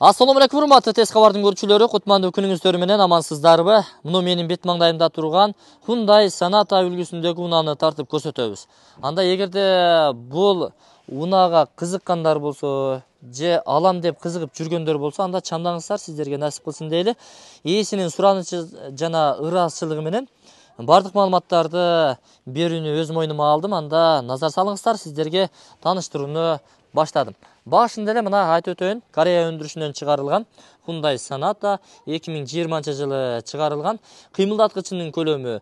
Ассаламу алейкум урматтуу тез кабардын көрүүчүлөрү, кутмандуу күнүңүздөр менен амансыздарбы? Муну менин бет маңдайымда турган Hyundai Sonata үлгүсүндөгү унааны тартып көрсөтөбүз. Анда эгерде бул унаага кызыккандар болсо же алам деп кызыгып жүргөндөр болсо анда чамданыңыздар сиздерге насип кылсын дейли ээсинин суранычы жана ыраазычылыгы менен баардык маалыматтарды берүүнү өз мойнума алдым анда назар салыңыздар сиздерге тааныштырууну баштадым башында эле мына айтып өтөйүн корея өндүрүшүнөн чыгарылган Hyundai Sonata 2020 жылы чыгарылган кыймылдаткычынын көлөмү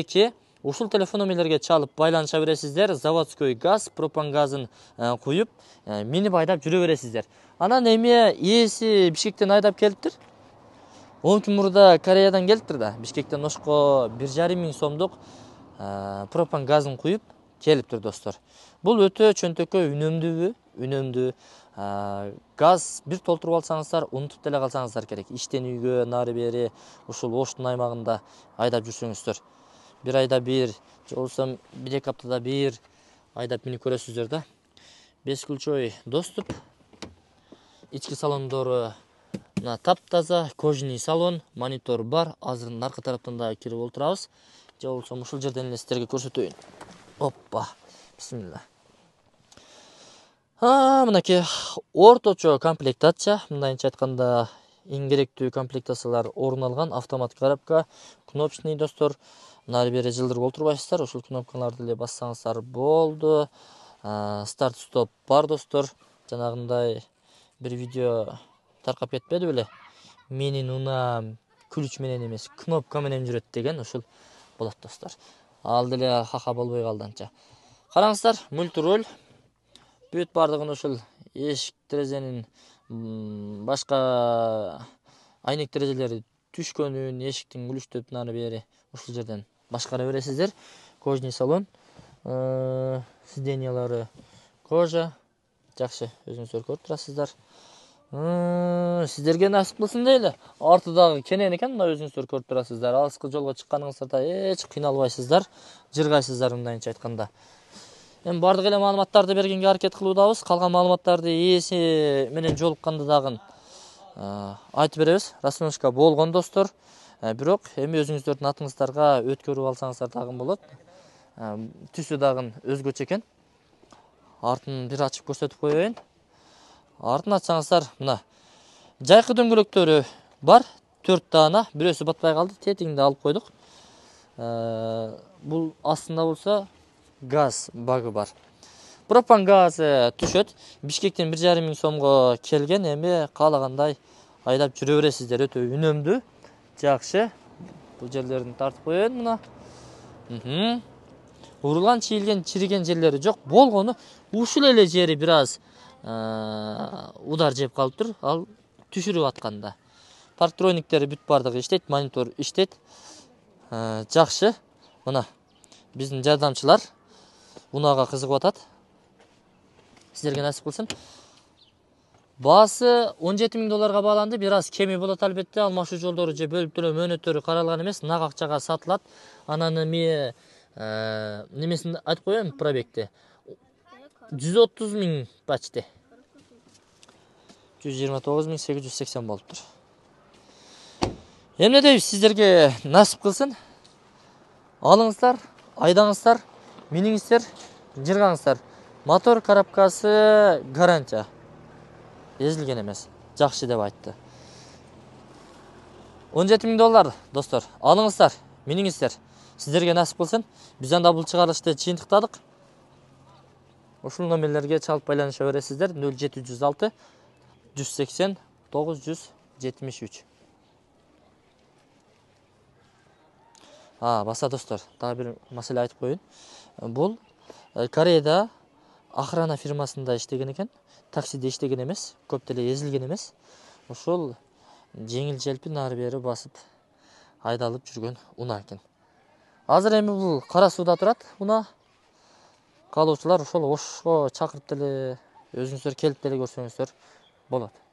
2 ушул телефон номерлерге чалып байланыша бересиздер заводской газ пропан газын э, куюп э, минип айдап жүрө бересиздер анан эми ээси бишкектен айдап келиптир он күн мурда кореядан келиптир да бишкектен ошко бир жарым миң сомдук э, пропан газын куюп келіп тұр достар бұл өте чөнтөкөй үнөмдүүбү үнөмдүү газ бир толтуруп алсаңыздар унутуп деле калсаңыздар керек иштен үйгө нары бери ушул оштун аймагында айдап жүрсөңүздөр бир айда бир же болбосо бир эки аптада бир айдап минип көрөсүздөр да бесключевой доступ ички салондору мына таптаза кожаный салон монитор бар азыр наркы тараптан дагы кирип отурабыз же болбосо ушул жерден эле сиздерге көрсөтөйүн оппа Бисмилла. а мынакей орточо комплектация мындайча айтканда эң керектүү комплектациялар орун алган автомат коробка кнопочный достор нары бери жылдырып отурбайсыздар ушул кнопкаларды эле бассаңыздар болду старт стоп бар достор жанагындай бир видео таркап кетпеди беле менин унаам ключ менен эмес кнопка менен жүрөт деген ушул болот достор ал деле хаха болбой калды анча караңыздар мүлт роль бүт баардыгын ушул эшик терезенин башка айнек терезелери түшкөнүн эшиктин күлүштөп нары бери ушул жерден башкара бересиздер кожный салон э, сидениялары кожа жакшы өзүңүздөр көрүп турасыздар сіздерге нәсіп қылсын дейлі артыдағы кенен екен мына өзіңіздер көріп тұрасыздар алысқы жолға шыққаныңыздарда еш қиналбайсыздар жырғайсыздар мындайынша айтқанда енді барлық эле маалыматтарды бергенге аракет кылуудабыз калган маалыматтарды ээси менен жолукканда дагы айтып беребиз расстановка болгон достор бирок эми өзүңүздөрдүн атыңыздарга өткөрүп алсаңыздар дагы болот түсү дагы өзгөчө экен артын бир ачып көрсөтүп коеюн артын атсаңыздар мына жайқы дөңгелектері бар төрт дана біреусі батпай қалды тетігінде алып қойдық ә, бұл астында болса газ багы бар пропан газы түшөт бишкектен бір жарым миң келген эми қалағандай айдап жүре бересиздер өте үнөмдүү жакшы бұл жерлерин тартып коеюн мына урулган чийилген чириген жерлери жок болгону ушул эле жери бир Э, удар жеп қалып тұр ал түшіріп атқанда парктрониктері бүт бардығы иштейт монитор иштейт э, жақсы мына біздің жардамчылар унаага кызыгып атат сіздерге нәсіп қылсын баасы он жети миң долларга бааланды бир аз кеми болот албетте алмашуу жолдору же бөлүп төлөө мөөнөттөрү каралган эмес нак акчага сатылат анан эми э, немесин айтып коеюн пробегти отуз миң почти 129.880 болып тұр эмне дейбиз сіздерге насып қылсын алыңыздар айдаңыздар миниңиздер жыргаңыздар мотор коробкасы гарантия езілген емес жақсы деп айтты жети миң доллар достар алыңыздар миниңиздер сіздерге насып кылсын біз анда бұл чыгарылышты жыйынтыктадык ушул номерлерге чалып байланыша бересиздер 0706, жети жүз алты баса достор дагы бир маселе айтып коеюн бул э, кореяда охрана фирмасында иштеген экен таксиде иштеген эмес көп деле эзилген эмес ошол жеңил желпи нары бери басып айдалып жүргөн унаа экен азыр эми бул кара сууда турат унаа қалаушылар ошол ошко чакырып деле өзүңүздөр келип деле көрсөңүздөр болот